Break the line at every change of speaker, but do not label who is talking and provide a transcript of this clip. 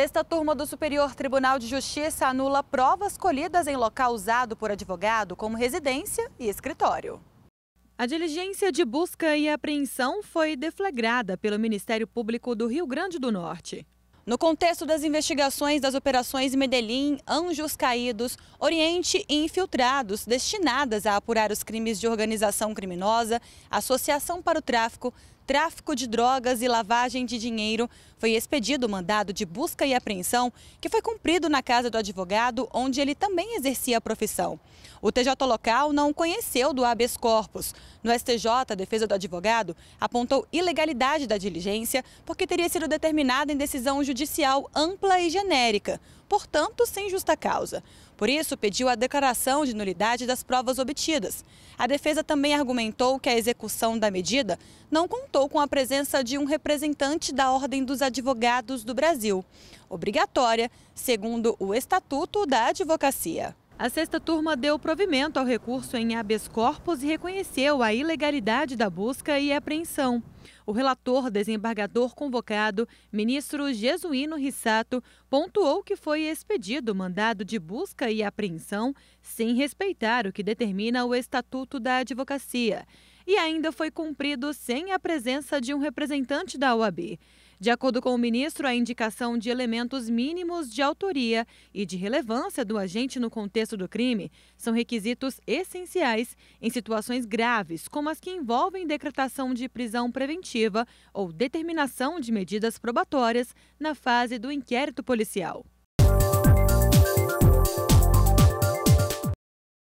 Sexta turma do Superior Tribunal de Justiça anula provas colhidas em local usado por advogado como residência e escritório. A diligência de busca e apreensão foi deflagrada pelo Ministério Público do Rio Grande do Norte. No contexto das investigações das operações Medellín, Anjos Caídos, Oriente e Infiltrados, destinadas a apurar os crimes de organização criminosa, associação para o tráfico, tráfico de drogas e lavagem de dinheiro, foi expedido o mandado de busca e apreensão, que foi cumprido na casa do advogado, onde ele também exercia a profissão. O TJ local não conheceu do habeas corpus. No STJ, a defesa do advogado apontou ilegalidade da diligência, porque teria sido determinada em decisão judicial ampla e genérica portanto, sem justa causa. Por isso, pediu a declaração de nulidade das provas obtidas. A defesa também argumentou que a execução da medida não contou com a presença de um representante da Ordem dos Advogados do Brasil, obrigatória segundo o Estatuto da Advocacia. A sexta turma deu provimento ao recurso em habeas corpus e reconheceu a ilegalidade da busca e apreensão. O relator desembargador convocado, ministro Jesuíno Rissato, pontuou que foi expedido mandado de busca e apreensão sem respeitar o que determina o Estatuto da Advocacia. E ainda foi cumprido sem a presença de um representante da OAB. De acordo com o ministro, a indicação de elementos mínimos de autoria e de relevância do agente no contexto do crime são requisitos essenciais em situações graves, como as que envolvem decretação de prisão preventiva ou determinação de medidas probatórias na fase do inquérito policial.